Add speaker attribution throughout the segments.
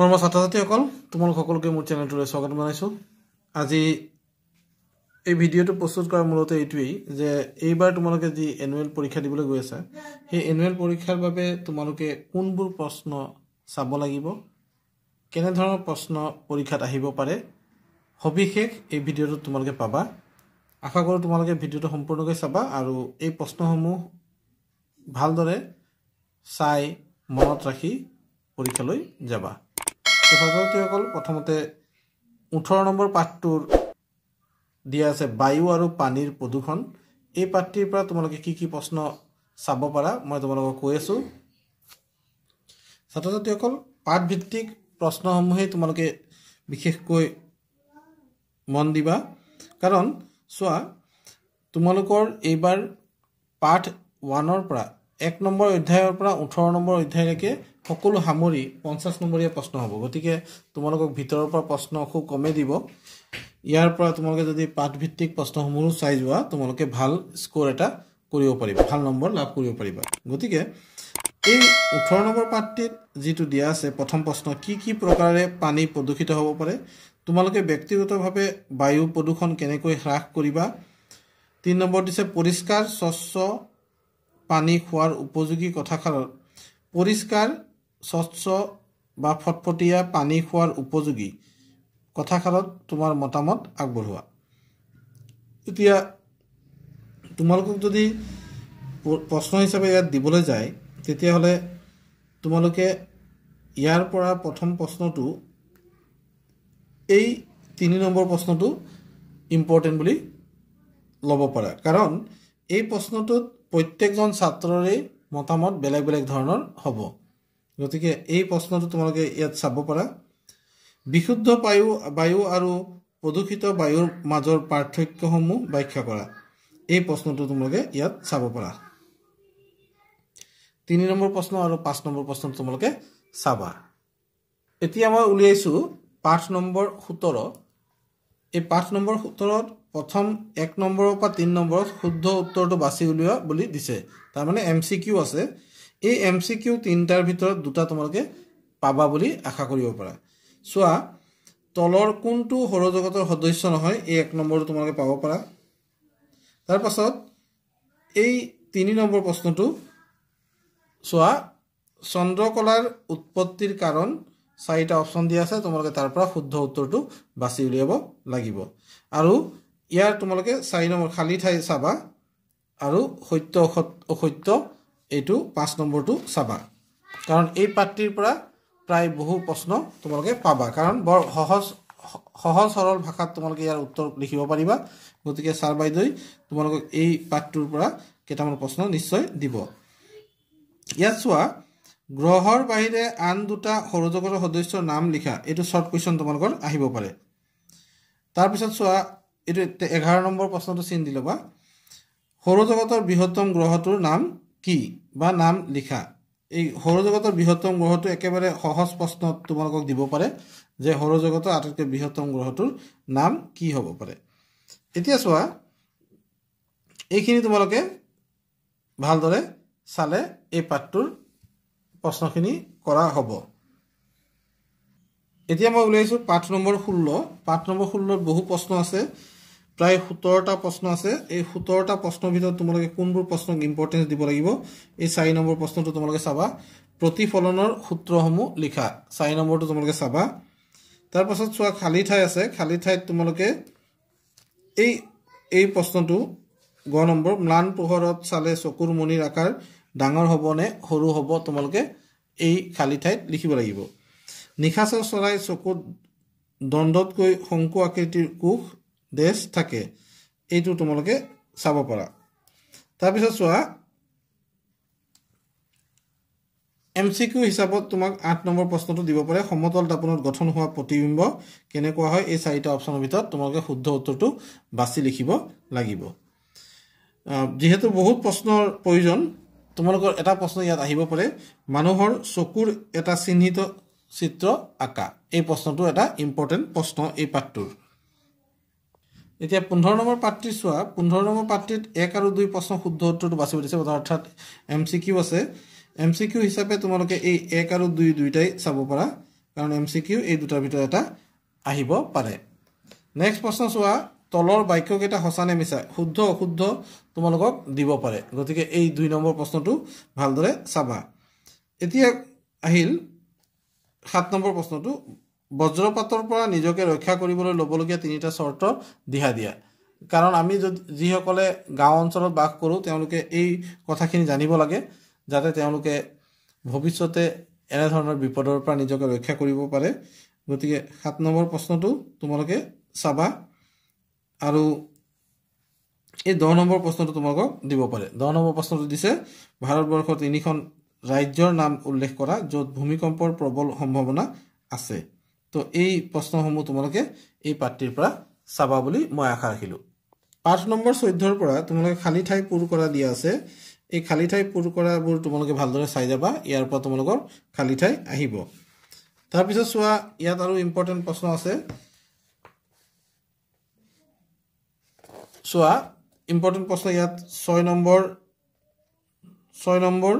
Speaker 1: মৰমৰ ছাত্ৰ ছাত্ৰীসকল তোমালোক সকলোকে মোৰ চেনেলটোলৈ স্বাগতম জনাইছোঁ আজি এই ভিডিঅ'টো প্ৰস্তুত কৰাৰ মূলতে এইটোৱেই যে এইবাৰ তোমালোকে যি এনুৱেল পৰীক্ষা দিবলৈ গৈ আছা সেই এনুৱেল পৰীক্ষাৰ বাবে তোমালোকে কোনবোৰ প্ৰশ্ন চাব লাগিব কেনেধৰণৰ প্ৰশ্ন পৰীক্ষাত আহিব পাৰে সবিশেষ এই ভিডিঅ'টোত তোমালোকে পাবা আশা কৰোঁ তোমালোকে ভিডিঅ'টো সম্পূৰ্ণকৈ চাবা আৰু এই প্ৰশ্নসমূহ ভালদৰে চাই মনত ৰাখি পৰীক্ষালৈ যাবা ছাত্ৰ প্ৰথমতে ওঠৰ নম্বৰ পাঠটোৰ দিয়া আছে বায়ু আৰু পানীৰ প্ৰদূষণ এই পাঠটিৰ পৰা তোমালোকে কি কি প্ৰশ্ন চাব পাৰা মই তোমালোকক কৈ আছো ছাত্ৰ ছাত্ৰীসকল পাঠভিত্তিক প্ৰশ্নসমূহেই তোমালোকে বিশেষকৈ মন দিবা কাৰণ চোৱা তোমালোকৰ এইবাৰ পাঠ ওৱানৰ পৰা এক নম্বৰ অধ্যায়ৰ পৰা ওঠৰ নম্বৰ অধ্যায়লৈকে সকলো সামৰি পঞ্চাছ নম্বৰীয়া প্ৰশ্ন হ'ব গতিকে তোমালোকক ভিতৰৰ পৰা প্ৰশ্ন খুব কমেই দিব ইয়াৰ পৰা তোমালোকে যদি পাঠভিত্তিক প্ৰশ্নসমূহো চাই যোৱা তোমালোকে ভাল স্ক'ৰ এটা কৰিব পাৰিবা ভাল নম্বৰ লাভ কৰিব পাৰিবা গতিকে এই ওঠৰ নম্বৰ পাঠটিত যিটো দিয়া আছে প্ৰথম প্ৰশ্ন কি কি প্ৰকাৰে পানী প্ৰদূষিত হ'ব পাৰে তোমালোকে ব্যক্তিগতভাৱে বায়ু প্ৰদূষণ কেনেকৈ হ্ৰাস কৰিবা তিনি নম্বৰ দিছে পৰিষ্কাৰ স্বচ্ছ পানী খোৱাৰ উপযোগী কথাষাৰত পৰিষ্কাৰ স্বচ্ছ বা ফটফটীয়া পানী খোৱাৰ উপযোগী কথাষাৰত তোমাৰ মতামত আগবঢ়োৱা এতিয়া তোমালোকক যদি প্ৰশ্ন হিচাপে ইয়াত দিবলৈ যায় তেতিয়াহ'লে তোমালোকে ইয়াৰ পৰা প্ৰথম প্ৰশ্নটো এই তিনি নম্বৰ প্ৰশ্নটো ইম্পৰ্টেণ্ট বুলি ল'ব পাৰা কাৰণ এই প্ৰশ্নটোত প্ৰত্যেকজন ছাত্ৰৰে মতামত বেলেগ বেলেগ ধৰণৰ হ'ব গতিকে এই প্ৰশ্নটো তোমালোকে ইয়াত চাব পাৰা বিশুদ্ধ বায়ু বায়ু আৰু প্ৰদূষিত বায়ুৰ মাজৰ পাৰ্থক্যসমূহ ব্যাখ্যা কৰা এই প্ৰশ্নটো তোমালোকে ইয়াত চাব পাৰা তিনি নম্বৰ প্ৰশ্ন আৰু পাঁচ নম্বৰ প্ৰশ্নটো তোমালোকে চাবা এতিয়া মই উলিয়াইছোঁ পাঠ নম্বৰ সোতৰ এই পাঠ নম্বৰ সোতৰত প্ৰথম এক নম্বৰৰ পৰা তিনি নম্বৰত শুদ্ধ উত্তৰটো বাছি উলিওৱা বুলি দিছে তাৰমানে এম চি কিউ আছে এই এম চি কিউ তিনিটাৰ ভিতৰত দুটা তোমালোকে পাবা বুলি আশা কৰিব পাৰা চোৱা তলৰ কোনটো সৌৰজগতৰ সদস্য নহয় এই এক নম্বৰটো তোমালোকে পাব পাৰা তাৰপাছত এই তিনি নম্বৰ প্ৰশ্নটো চোৱা চন্দ্ৰকলাৰ উৎপত্তিৰ কাৰণ চাৰিটা অপশ্যন দিয়া আছে তোমালোকে তাৰ পৰা শুদ্ধ উত্তৰটো বাছি উলিয়াব লাগিব আৰু ইয়াৰ তোমালোকে চাৰি নম্বৰ খালী ঠাই চাবা আৰু সত্য অসত্য এইটো পাঁচ নম্বৰটো চাবা কাৰণ এই পাঠটিৰ পৰা প্ৰায় বহু প্ৰশ্ন তোমালোকে পাবা কাৰণ বৰ সহজ সহজ সৰল ভাষাত তোমালোকে ইয়াৰ উত্তৰ লিখিব পাৰিবা গতিকে ছাৰ বাইদেউ তোমালোকক এই পাঠটোৰ পৰা কেইটামান প্ৰশ্ন নিশ্চয় দিব ইয়াত চোৱা গ্ৰহৰ বাহিৰে আন দুটা সৌৰজগতৰ সদস্যৰ নাম লিখা এইটো শ্বৰ্ট কুৱেশ্যন তোমালোকৰ আহিব পাৰে তাৰপিছত চোৱা এইটো এঘাৰ নম্বৰ প্ৰশ্নটো চিন দি ল'বা সৌৰজগতৰ বৃহত্তম গ্ৰহটোৰ নাম কি বা নাম লিখা এই সৌৰজগতৰ বৃহত্তম গ্ৰহটো একেবাৰে সহজ প্ৰশ্ন তোমালোকক দিব পাৰে যে সৌৰজগতৰ আটাইতকৈ বৃহত্তম গ্ৰহটোৰ নাম কি হ'ব পাৰে এতিয়া চোৱা এইখিনি তোমালোকে ভালদৰে চালে এই পাঠটোৰ প্ৰশ্নখিনি কৰা হ'ব এতিয়া মই উলিয়াইছোঁ পাঠ নম্বৰ ষোল্ল পাঠ নম্বৰ ষোল্লত বহু প্ৰশ্ন আছে প্ৰায় সোতৰটা প্ৰশ্ন আছে এই সোতৰটা প্ৰশ্নৰ ভিতৰত তোমালোকে কোনবোৰ প্ৰশ্নক ইম্পৰ্টেঞ্চ দিব লাগিব এই চাৰি নম্বৰ প্ৰশ্নটো তোমালোকে চাবা প্ৰতিফলনৰ সূত্ৰসমূহ লিখা চাৰি নম্বৰটো তোমালোকে চাবা তাৰপৰ চোৱা খালী ঠাই আছে খালী ঠাইত তোমালোকে এই এই প্ৰশ্নটো গ নম্বৰ ম্লান পোহৰত চালে চকুৰ মণিৰ আকাৰ ডাঙৰ হবনে সৰু হব তোমালোকে এই খালী ঠাইত লিখব নিশাচৰ চৰাই চকুত দণ্ডতকৈ শঙ্কু আকৃতিৰ কোষ ডেচ থাকে এইটো তোমালোকে চাব পাৰা তাৰপিছত চোৱা এম চি কিউ হিচাপত তোমাক আঠ নম্বৰ প্ৰশ্নটো দিব পাৰে সমতল দাপোনত গঠন হোৱা প্ৰতিবিম্ব কেনেকুৱা হয় এই চাৰিটা অপশ্যনৰ ভিতৰত তোমালোকে শুদ্ধ উত্তৰটো বাছি লিখিব লাগিব যিহেতু বহুত প্ৰশ্নৰ প্ৰয়োজন তোমালোকৰ এটা প্ৰশ্ন ইয়াত আহিব পাৰে মানুহৰ চকুৰ এটা চিহ্নিত চিত্ৰ আঁকা এই প্ৰশ্নটো এটা ইম্পৰ্টেণ্ট প্ৰশ্ন এই পাঠটোৰ এতিয়া পোন্ধৰ নম্বৰ পাত্ৰ চোৱা পোন্ধৰ নম্বৰ পাত্ৰত এক আৰু দুই প্ৰশ্ন শুদ্ধ উত্তৰটো বাচিব দিছে অৰ্থাৎ এম চি কিউ আছে এম চি কিউ হিচাপে তোমালোকে এই এক আৰু দুই দুইটাই চাব পাৰা কাৰণ এম চি কিউ এই দুটাৰ ভিতৰত এটা আহিব পাৰে নেক্সট প্ৰশ্ন চোৱা তলৰ বাক্যকেইটা সঁচা নে মিছা শুদ্ধ অশুদ্ধ তোমালোকক দিব পাৰে গতিকে এই দুই নম্বৰ প্ৰশ্নটো ভালদৰে চাবা এতিয়া আহিল সাত নম্বৰ প্ৰশ্নটো বজ্ৰপাতৰ পৰা নিজকে ৰক্ষা কৰিবলৈ ল'বলগীয়া তিনিটা চৰ্ত দিহা দিয়া কাৰণ আমি যদি যিসকলে গাঁও অঞ্চলত বাস কৰোঁ তেওঁলোকে এই কথাখিনি জানিব লাগে যাতে তেওঁলোকে ভৱিষ্যতে এনেধৰণৰ বিপদৰ পৰা নিজকে ৰক্ষা কৰিব পাৰে গতিকে সাত নম্বৰ প্ৰশ্নটো তোমালোকে চাবা আৰু এই দহ নম্বৰ প্ৰশ্নটো তোমালোকক দিব পাৰে দহ নম্বৰ প্ৰশ্নটো দিছে ভাৰতবৰ্ষৰ তিনিখন ৰাজ্যৰ নাম উল্লেখ কৰা য'ত ভূমিকম্পৰ প্ৰবল সম্ভাৱনা আছে তো এই প্ৰশ্নসমূহ তোমালোকে এই পাঠটিৰ পৰা চাবা বুলি মই আশা ৰাখিলোঁ পাঠ নম্বৰ চৈধ্যৰ পৰা তোমালোকে খালী ঠাই পূৰ কৰা দিয়া আছে এই খালী ঠাই পূৰ কৰাবোৰ তোমালোকে ভালদৰে চাই যাবা ইয়াৰ পৰা তোমালোকৰ খালী ঠাই আহিব তাৰপিছত চোৱা ইয়াত আৰু ইম্পৰ্টেণ্ট প্ৰশ্ন আছে চোৱা ইম্পৰ্টেণ্ট প্ৰশ্ন ইয়াত ছয় নম্বৰ ছয় নম্বৰ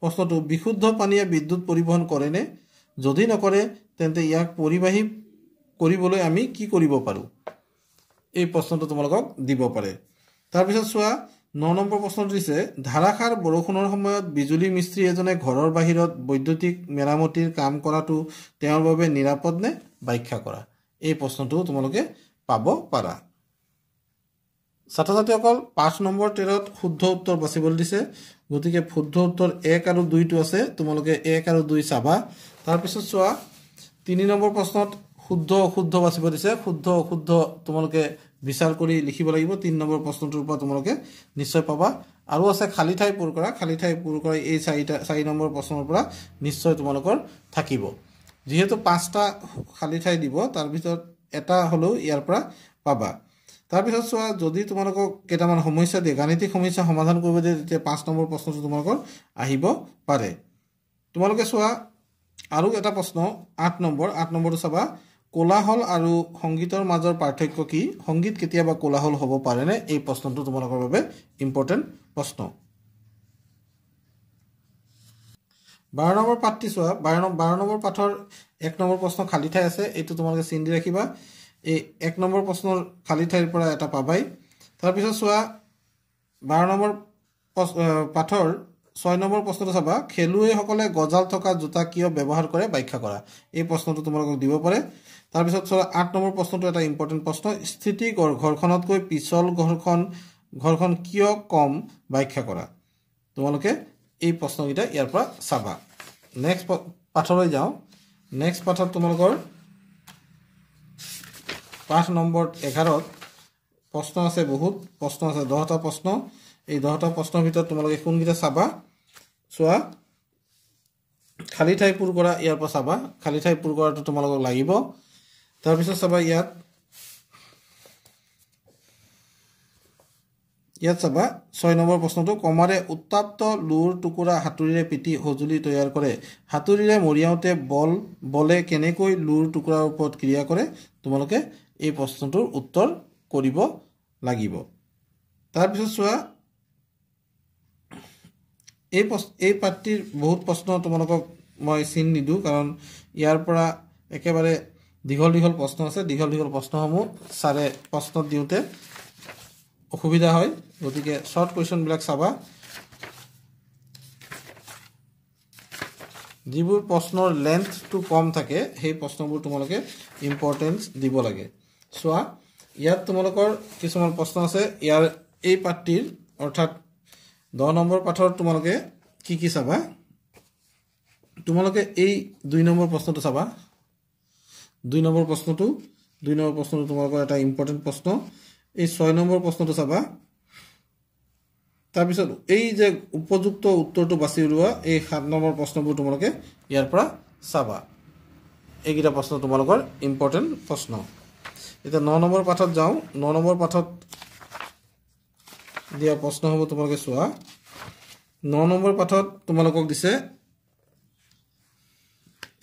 Speaker 1: প্ৰশ্নটো বিশুদ্ধ পানীয়ে বিদ্যুৎ পৰিবহণ কৰেনে যদি নকৰে তেন্তে ইয়াক পৰিবাহী কৰিবলৈ আমি কি কৰিব পাৰোঁ এই প্ৰশ্নটো তোমালোকক দিব পাৰে তাৰপিছত চোৱা ন নম্বৰ প্ৰশ্নটো দিছে ধাৰাসাৰ বৰষুণৰ সময়ত বিজুলী মিস্ত্ৰী এজনে ঘৰৰ বাহিৰত বৈদ্যুতিক মেৰামতিৰ কাম কৰাটো তেওঁৰ বাবে নিৰাপদ নে ব্যাখ্যা কৰা এই প্ৰশ্নটো তোমালোকে পাব পাৰা ছাত্ৰ ছাত্ৰীসকল পাঁচ নম্বৰ তেৰত শুদ্ধ উত্তৰ বাচিবলৈ দিছে গতিকে শুদ্ধ উত্তৰ এক আৰু দুইটো আছে তোমালোকে এক আৰু দুই চাবা তাৰপিছত চোৱা তিনি নম্বৰ প্ৰশ্নত শুদ্ধ অশুদ্ধ বাচিব দিছে শুদ্ধ অশুদ্ধ তোমালোকে বিচাৰ কৰি লিখিব লাগিব তিনি নম্বৰ প্ৰশ্নটোৰ পৰা তোমালোকে নিশ্চয় পাবা আৰু আছে খালী ঠাই পূৰ কৰা খালী ঠাই পূৰ কৰা এই চাৰিটা চাৰি নম্বৰ প্ৰশ্নৰ পৰা নিশ্চয় তোমালোকৰ থাকিব যিহেতু পাঁচটা খালী ঠাই দিব তাৰ ভিতৰত এটা হ'লেও ইয়াৰ পৰা পাবা তাৰপিছত চোৱা যদি তোমালোকক কেইটামান সমস্যা দিয়ে গাণিতিক সমস্যা সমাধান কৰিব দিয়ে তেতিয়া পাঁচ নম্বৰ প্ৰশ্নটো তোমালোকৰ আহিব পাৰে তোমালোকে চোৱা আৰু এটা প্ৰশ্ন আঠ নম্বৰ আঠ নম্বৰটো চাবা কোলাহল আৰু সংগীতৰ মাজৰ পাৰ্থক্য কি সংগীত কেতিয়াবা কোলাহল হ'ব পাৰেনে এই প্ৰশ্নটো তোমালোকৰ বাবে ইম্পৰ্টেণ্ট প্ৰশ্ন বাৰ নম্বৰ পাঠটি চোৱা বাৰ নম্বৰ বাৰ নম্বৰ পাঠৰ এক নম্বৰ প্ৰশ্ন খালী ঠাই আছে এইটো তোমালোকে চিন দি ৰাখিবা এই এক নম্বৰ প্ৰশ্নৰ খালী ঠাইৰ পৰা এটা পাবাই তাৰপিছত চোৱা বাৰ নম্বৰ পাঠৰ ছয় নম্বৰ প্ৰশ্নটো চাবা খেলুৱৈসকলে গজাল থকা জোতা কিয় ব্যৱহাৰ কৰে ব্যাখ্যা কৰা এই প্ৰশ্নটো তোমালোকক দিব পাৰে তাৰপিছত চোৱা আঠ নম্বৰ প্ৰশ্নটো এটা ইম্পৰ্টেণ্ট প্ৰশ্ন স্থিতি ঘৰখনতকৈ পিছল ঘৰখন ঘৰখন কিয় কম ব্যাখ্যা কৰা তোমালোকে এই প্ৰশ্নকেইটা ইয়াৰ পৰা চাবা নেক্সট পাঠলৈ যাওঁ নেক্সট পাঠত তোমালোকৰ পাঠ নম্বৰ এঘাৰত প্ৰশ্ন আছে বহুত প্ৰশ্ন আছে দহটা প্ৰশ্ন এই দহটা প্ৰশ্নৰ ভিতৰত তোমালোকে কোনকেইটা চাবা চোৱা খালী ঠাই পূৰ কৰা ইয়াৰ পৰা চাবা খালী ঠাই পূৰ কৰাটো তোমালোকক লাগিব তাৰপিছত চাবা ইয়াত ইয়াত চাবা ছয় নম্বৰ প্ৰশ্নটো কমাৰে উত্তাপ্ত লুৰ টুকুৰা হাতুৰিৰে পিটি সঁজুলি তৈয়াৰ কৰে হাতুৰিৰে মৰিয়াওঁতে বল বলে কেনেকৈ লোৰ টুকুৰাৰ ওপৰত ক্ৰিয়া কৰে তোমালোকে এই প্ৰশ্নটোৰ উত্তৰ কৰিব লাগিব তাৰপিছত চোৱা এই এই পাত্ৰীৰ বহুত প্ৰশ্ন তোমালোকক মই চিন নিদিওঁ কাৰণ ইয়াৰ পৰা একেবাৰে দীঘল দীঘল প্ৰশ্ন আছে দীঘল দীঘল প্ৰশ্নসমূহ ছাৰে প্ৰশ্ন দিওঁতে অসুবিধা হয় গতিকে শ্বৰ্ট কুৱেশ্যনবিলাক চাবা যিবোৰ প্ৰশ্নৰ লেন্থটো কম থাকে সেই প্ৰশ্নবোৰ তোমালোকে ইম্পৰ্টেঞ্চ দিব লাগে চোৱা ইয়াত তোমালোকৰ কিছুমান প্ৰশ্ন আছে ইয়াৰ এই পাত্ৰীৰ অৰ্থাৎ দহ নম্বৰ পাঠত তোমালোকে কি কি চাবা তোমালোকে এই দুই নম্বৰ প্ৰশ্নটো চাবা দুই নম্বৰ প্ৰশ্নটো দুই নম্বৰ প্ৰশ্নটো তোমালোকৰ এটা ইম্পৰ্টেণ্ট প্ৰশ্ন এই ছয় নম্বৰ প্ৰশ্নটো চাবা তাৰপিছত এই যে উপযুক্ত উত্তৰটো বাছি উলিওৱা এই সাত নম্বৰ প্ৰশ্নবোৰ তোমালোকে ইয়াৰ পৰা চাবা এইকেইটা প্ৰশ্ন তোমালোকৰ ইম্পৰ্টেণ্ট প্ৰশ্ন এতিয়া ন নম্বৰ পাঠত যাওঁ ন নম্বৰ পাঠত দিয়া প্ৰশ্ন হ'ব তোমালোকে চোৱা ন নম্বৰ পাঠত তোমালোকক দিছে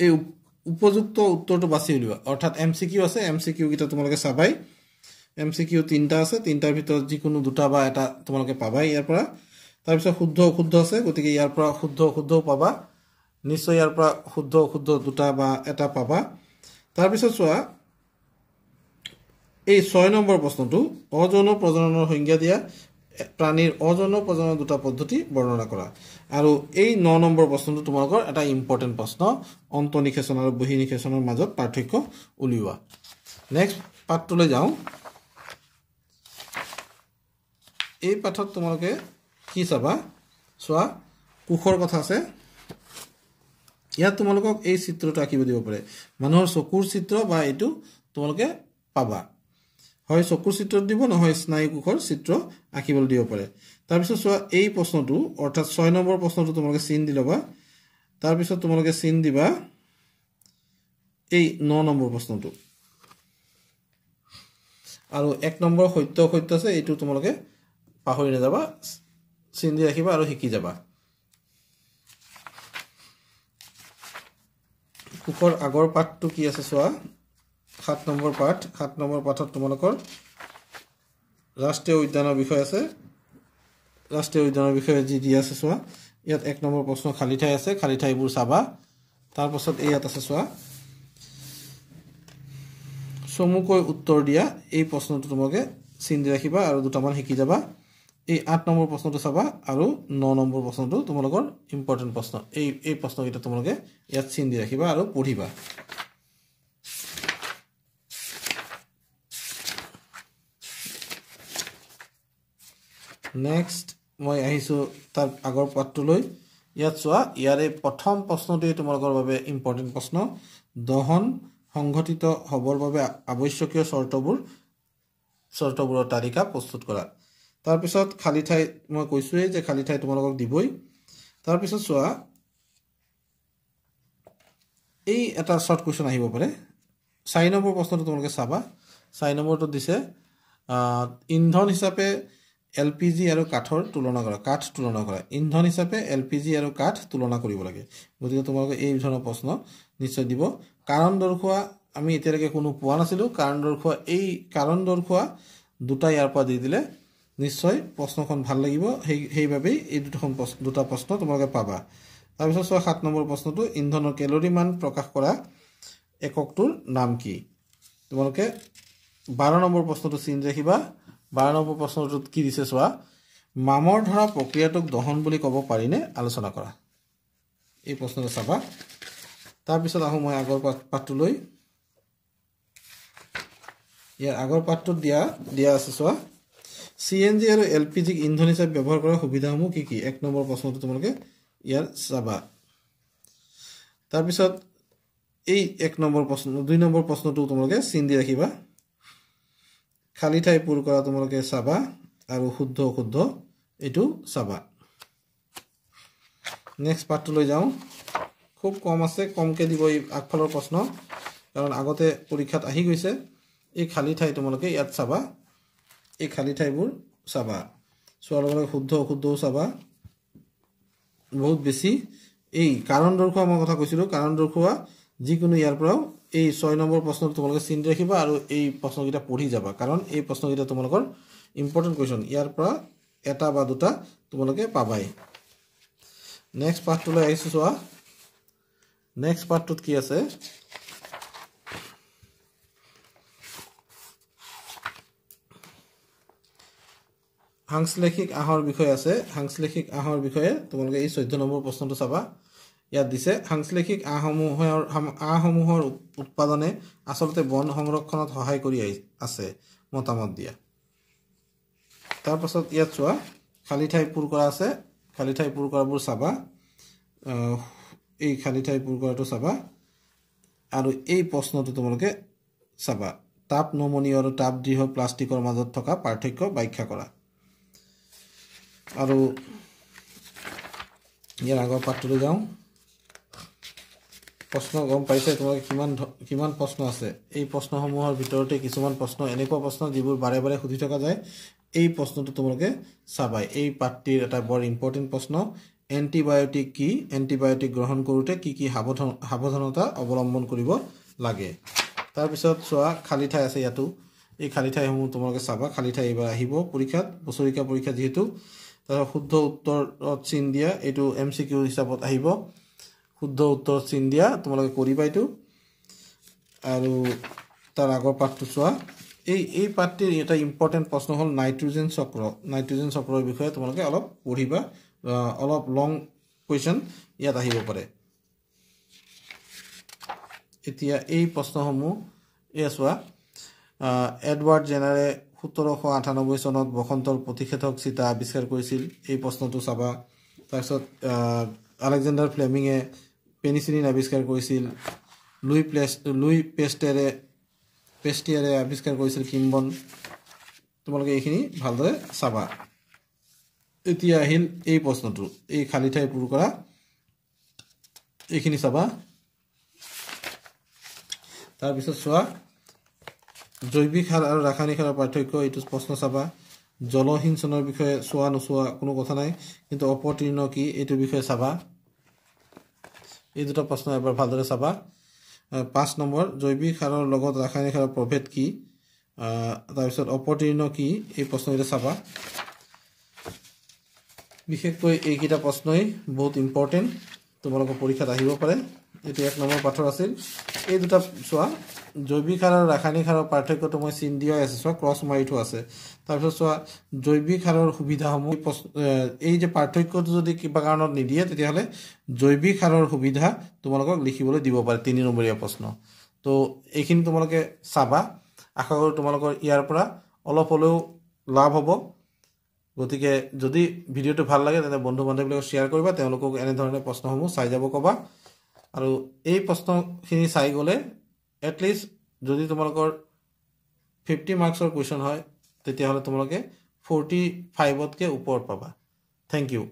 Speaker 1: এই উপযুক্ত উত্তৰটো বাছি উলিওৱা অৰ্থাৎ এম চি কিউ আছে এম চি কিউকেইটা তোমালোকে চাবাই এম চি কিউ তিনিটা আছে তিনিটাৰ ভিতৰত যিকোনো দুটা বা এটা তোমালোকে পাবাই ইয়াৰ পৰা তাৰপিছত শুদ্ধ অশুদ্ধ আছে গতিকে ইয়াৰ পৰা শুদ্ধ অশুদ্ধও পাবা নিশ্চয় ইয়াৰ পৰা শুদ্ধ অশুদ্ধ দুটা বা এটা পাবা তাৰপিছত চোৱা এই ছয় নম্বৰ প্ৰশ্নটো অযৌন প্ৰজননৰ সংজ্ঞা দিয়া প্ৰাণীৰ অজন প্ৰজন দুটা পদ্ধতি বৰ্ণনা কৰা আৰু এই ন নম্বৰ প্ৰশ্নটো তোমালোকৰ এটা ইম্পৰ্টেণ্ট প্ৰশ্ন অন্তনিষেচন আৰু বহি বহিনিষেচনৰ মাজত পাৰ্থক্য উলিওৱা নেক্সট পাঠটোলৈ যাওঁ এই পাঠত তোমালোকে কি চাবা চোৱা কোষৰ কথা আছে ইয়াত তোমালোকক এই চিত্ৰটো আঁকিব দিব পাৰে মানুহৰ চকুৰ চিত্ৰ বা এইটো তোমালোকে পাবা হয় চকুৰ চিত্ৰত দিব নহয় স্নায়ু কোষৰ চিত্ৰ আঁকিবলৈ দিব পাৰে তাৰপিছত চোৱা এই প্ৰশ্নটো অৰ্থাৎ ছয় নম্বৰ প্ৰশ্নটো তোমালোকে চিন দি ল'বা তাৰপিছত তোমালোকে চিন দিবা এই ন নম্বৰ প্ৰশ্নটো আৰু এক নম্বৰ সত্য সত্য আছে এইটো তোমালোকে পাহৰি নাযাবা চিন দি ৰাখিবা আৰু শিকি যাবা কোষৰ আগৰ পাঠটো কি আছে চোৱা সাত নম্বৰ পাঠ সাত নম্বৰ পাঠত তোমালোকৰ ৰাষ্ট্ৰীয় উদ্যানৰ বিষয়ে আছে ৰাষ্ট্ৰীয় উদ্যানৰ বিষয়ে যি দি আছে চোৱা ইয়াত এক নম্বৰ প্ৰশ্ন খালী ঠাই আছে খালী ঠাইবোৰ চাবা তাৰপাছত এই ইয়াত আছে চোৱা চমুকৈ উত্তৰ দিয়া এই প্ৰশ্নটো তোমাকে চিন্তি ৰাখিবা আৰু দুটামান শিকি যাবা এই আঠ নম্বৰ প্ৰশ্নটো চাবা আৰু ন নম্বৰ প্ৰশ্নটো তোমালোকৰ ইম্পৰ্টেণ্ট প্ৰশ্ন এই এই প্ৰশ্নকেইটা তোমালোকে ইয়াত চিন্তি ৰাখিবা আৰু পঢ়িবা নেক্সট মই আহিছোঁ তাৰ আগৰ পাঠটোলৈ ইয়াত চোৱা ইয়াৰে প্ৰথম প্ৰশ্নটোৱেই তোমালোকৰ বাবে ইম্পৰ্টেণ্ট প্ৰশ্ন দহন সংঘটিত হ'বৰ বাবে আৱশ্যকীয় চৰ্তবোৰ চৰ্তবোৰৰ তালিকা প্ৰস্তুত কৰা তাৰপিছত খালী ঠাই মই কৈছোঁৱেই যে খালী ঠাই তোমালোকক দিবই তাৰপিছত চোৱা এই এটা শ্বৰ্ট কুৱেশ্যন আহিব পাৰে চাৰি নম্বৰ প্ৰশ্নটো তোমালোকে চাবা চাৰি নম্বৰটোত দিছে ইন্ধন হিচাপে এল পি জি আৰু কাঠৰ তুলনা কৰা কাঠ তুলনা কৰা ইন্ধন হিচাপে এল পি জি আৰু কাঠ তুলনা কৰিব লাগে গতিকে তোমালোকে এই ধৰণৰ প্ৰশ্ন নিশ্চয় দিব কাৰণ দৰ্শোৱা আমি এতিয়ালৈকে কোনো পোৱা নাছিলোঁ কাৰণ দৰ্শোৱা এই কাৰণ দৰ্শোৱা দুটা ইয়াৰ পৰা দি দিলে নিশ্চয় প্ৰশ্নখন ভাল লাগিব সেই সেইবাবেই এই দুটাখন প্ৰশ্ন দুটা প্ৰশ্ন তোমালোকে পাবা তাৰপিছত ছয় সাত নম্বৰ প্ৰশ্নটো ইন্ধনৰ কেলৰিমান প্ৰকাশ কৰা এককটোৰ নাম কি তোমালোকে বাৰ নম্বৰ প্ৰশ্নটো চিন ৰাখিবা বাৰ নম্বৰ প্ৰশ্নটোত কি দিছে চোৱা মামৰ ধৰা প্ৰক্ৰিয়াটোক দহন বুলি ক'ব পাৰিনে আলোচনা কৰা এই প্ৰশ্নটো চাবা তাৰপিছত আহোঁ মই আগৰ পাঠটোলৈ ইয়াৰ আগৰ পাঠটোত দিয়া দিয়া আছে চোৱা চি এন জি আৰু এল পি জিক ইন্ধন হিচাপে ব্যৱহাৰ কৰা সুবিধাসমূহ কি কি এক নম্বৰ প্ৰশ্নটো তোমালোকে ইয়াৰ চাবা তাৰপিছত এই এক নম্বৰ প্ৰশ্ন দুই নম্বৰ প্ৰশ্নটো তোমালোকে চিন দি ৰাখিবা খালী ঠাই পূৰ কৰা তোমালোকে চাবা আৰু শুদ্ধ অশুদ্ধ এইটো চাবা নেক্সট পাৰ্টটোলৈ যাওঁ খুব কম আছে কমকৈ দিব এই আগফালৰ প্ৰশ্ন কাৰণ আগতে পৰীক্ষাত আহি গৈছে এই খালী ঠাই তোমালোকে ইয়াত চাবা এই খালী ঠাইবোৰ চাবা চোৱাৰ লগে লগে শুদ্ধ অশুদ্ধও চাবা বহুত বেছি এই কাৰণ দৰ্শোৱা মই কথা কৈছিলোঁ কাৰণ দৰ্শোৱা যিকোনো ইয়াৰ পৰাও এই ছয় নম্বৰ প্ৰশ্নটো তোমালোকে চিন্তি ৰাখিবা আৰু এই প্ৰশ্নকেইটা পঢ়ি যাবা কাৰণ এই প্ৰশ্নকেইটা তোমালোকৰ ইম্পৰ্টেণ্ট কুৱেশ্যন ইয়াৰ পৰা এটা বা দুটা তোমালোকে পাবাই নেক্সট পাৰ্টটোলৈ আহিছোঁ চোৱা নেক্সট পাৰ্টটোত কি আছে সাংশ্লেষিক আহৰ বিষয়ে আছে সাংশ্লেষিক আহৰ বিষয়ে তোমালোকে এই চৈধ্য নম্বৰ প্ৰশ্নটো চাবা ইয়াত দিছে সাংশ্লেষিক আঁসমূহৰ আঁসমূহৰ উৎপাদনে আচলতে বন সংৰক্ষণত সহায় কৰি আছে মতামত দিয়া তাৰপাছত ইয়াত চোৱা খালী ঠাই পূৰ কৰা আছে খালী ঠাই পূৰ কৰাবোৰ চাবা এই খালী ঠাই পূৰ কৰাটো চাবা আৰু এই প্ৰশ্নটো তোমালোকে চাবা তাপ নমনি আৰু তাপ দৃঢ় প্লাষ্টিকৰ মাজত থকা পাৰ্থক্য ব্যাখ্যা কৰা আৰু ইয়াৰ আগৰ পাত্ৰলৈ যাওঁ প্ৰশ্ন গম পাইছে তোমালোকে কিমান কিমান প্ৰশ্ন আছে এই প্ৰশ্নসমূহৰ ভিতৰতে কিছুমান প্ৰশ্ন এনেকুৱা প্ৰশ্ন যিবোৰ বাৰে বাৰে সুধি থকা যায় এই প্ৰশ্নটো তোমালোকে চাবাই এই পাৰ্টিৰ এটা বৰ ইম্পৰ্টেণ্ট প্ৰশ্ন এণ্টিবায়'টিক কি এণ্টিবায়'টিক গ্ৰহণ কৰোঁতে কি কি সাৱধান সাৱধানতা অৱলম্বন কৰিব লাগে তাৰপিছত চোৱা খালী ঠাই আছে ইয়াতো এই খালী ঠাইসমূহ তোমালোকে চাবা খালী ঠাই এইবাৰ আহিব পৰীক্ষাত বছৰেকীয়া পৰীক্ষা যিহেতু তাৰপিছত শুদ্ধ উত্তৰত চিন দিয়া এইটো এম চি কিউ হিচাপত আহিব শুদ্ধ উত্তৰ চিন দিয়া তোমালোকে কৰিবা এইটো আৰু তাৰ আগৰ পাঠটো চোৱা এই এই পাঠটিৰ এটা ইম্পৰ্টেণ্ট প্ৰশ্ন হ'ল নাইট্ৰজেন চক্ৰ নাইট্ৰজেন চক্ৰৰ বিষয়ে তোমালোকে অলপ পঢ়িবা অলপ লং কুৱেশ্যন ইয়াত আহিব পাৰে এতিয়া এই প্ৰশ্নসমূহ এয়া চোৱা এডৱাৰ্ড জেনাৰে সোতৰশ আঠানব্বৈ চনত বসন্তৰ প্ৰতিষেধক চিতা আৱিষ্কাৰ কৰিছিল এই প্ৰশ্নটো চাবা তাৰপিছত আলেকজেণ্ডাৰ ফ্লেমিঙে পেনিচিলিন আৱিষ্কাৰ কৰিছিল লুই প্লেচ লুই পেষ্টেৰে পেষ্টিয়াৰে আৱিষ্কাৰ কৰিছিল কিম্বন তোমালোকে এইখিনি ভালদৰে চাবা এতিয়া আহিল এই প্ৰশ্নটো এই খালী ঠাই পূৰ কৰা এইখিনি চাবা তাৰপিছত চোৱা জৈৱিক সাৰ আৰু ৰাসায়নিক সাৰৰ পাৰ্থক্য এইটো প্ৰশ্ন চাবা জলসিঞ্চনৰ বিষয়ে চোৱা নোচোৱা কোনো কথা নাই কিন্তু অপতীৰ্ণ কি এইটোৰ বিষয়ে চাবা এই দুটা প্ৰশ্ন এবাৰ ভালদৰে চাবা পাঁচ নম্বৰ জৈৱিক সাৰৰ লগত ৰাসায়নিক সাৰৰ প্ৰভেদ কি তাৰপিছত অপতীৰ্ণ কি এই প্ৰশ্নকেইটা চাবা বিশেষকৈ এইকেইটা প্ৰশ্নই বহুত ইম্পৰ্টেণ্ট তোমালোকৰ পৰীক্ষাত আহিব পাৰে এইটো এক নম্বৰ পাথৰ আছিল এই দুটা চোৱা জৈৱিক সাৰ আৰু ৰাসায়নিক সাৰৰ পাৰ্থক্যটো মই চিন দিয়াই আছে চোৱা ক্ৰছ মাৰি থোৱা আছে তাৰপিছত চোৱা জৈৱিক সাৰৰ সুবিধাসমূহ এই যে পাৰ্থক্যটো যদি কিবা কাৰণত নিদিয়ে তেতিয়াহ'লে জৈৱিক সাৰৰ সুবিধা তোমালোকক লিখিবলৈ দিব পাৰে তিনি নম্বৰীয়া প্ৰশ্ন তো এইখিনি তোমালোকে চাবা আশা কৰোঁ তোমালোকৰ ইয়াৰ পৰা অলপ হ'লেও লাভ হ'ব গতিকে যদি ভিডিঅ'টো ভাল লাগে তেন্তে বন্ধু বান্ধৱীবিলাকক শ্বেয়াৰ কৰিবা তেওঁলোকক এনেধৰণে প্ৰশ্নসমূহ চাই যাব ক'বা আৰু এই প্ৰশ্নখিনি চাই গ'লে এটলিষ্ট যদি তোমালোকৰ ফিফটি মাৰ্কছৰ কুৱেশ্যন হয় তেতিয়াহ'লে তোমালোকে ফৰ্টি ফাইভতকৈ ওপৰত পাবা থেংক ইউ